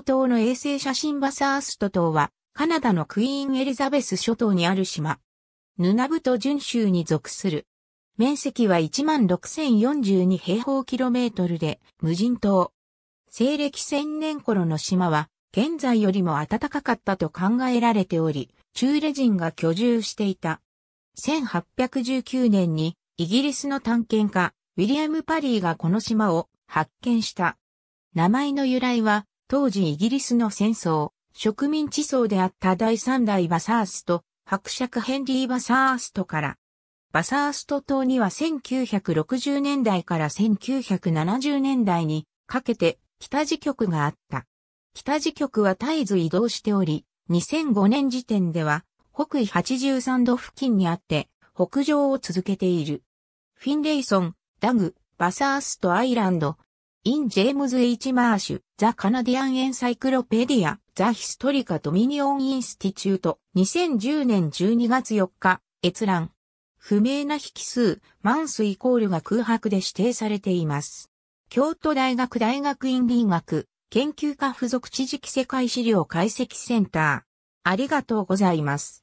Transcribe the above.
島の衛星写真バサースト島は、カナダのクイーンエリザベス諸島にある島。ヌナブト準州に属する。面積は16,042平方キロメートルで、無人島。西暦1000年頃の島は、現在よりも暖かかったと考えられており、中レ人が居住していた。1819年に、イギリスの探検家、ウィリアム・パリーがこの島を発見した。名前の由来は、当時イギリスの戦争、植民地層であった第三代バサースト、伯爵ヘンリー・バサーストから、バサースト島には1960年代から1970年代にかけて北時局があった。北時局は絶えず移動しており、2005年時点では北緯83度付近にあって北上を続けている。フィンレイソン、ダグ、バサーストアイランド、in James H. Marsh, The Canadian Encyclopedia, The Historica Dominion Institute, 2010年12月4日、閲覧。不明な引数、マンスイコールが空白で指定されています。京都大学大学院林学、研究科附属地磁気世界資料解析センター。ありがとうございます。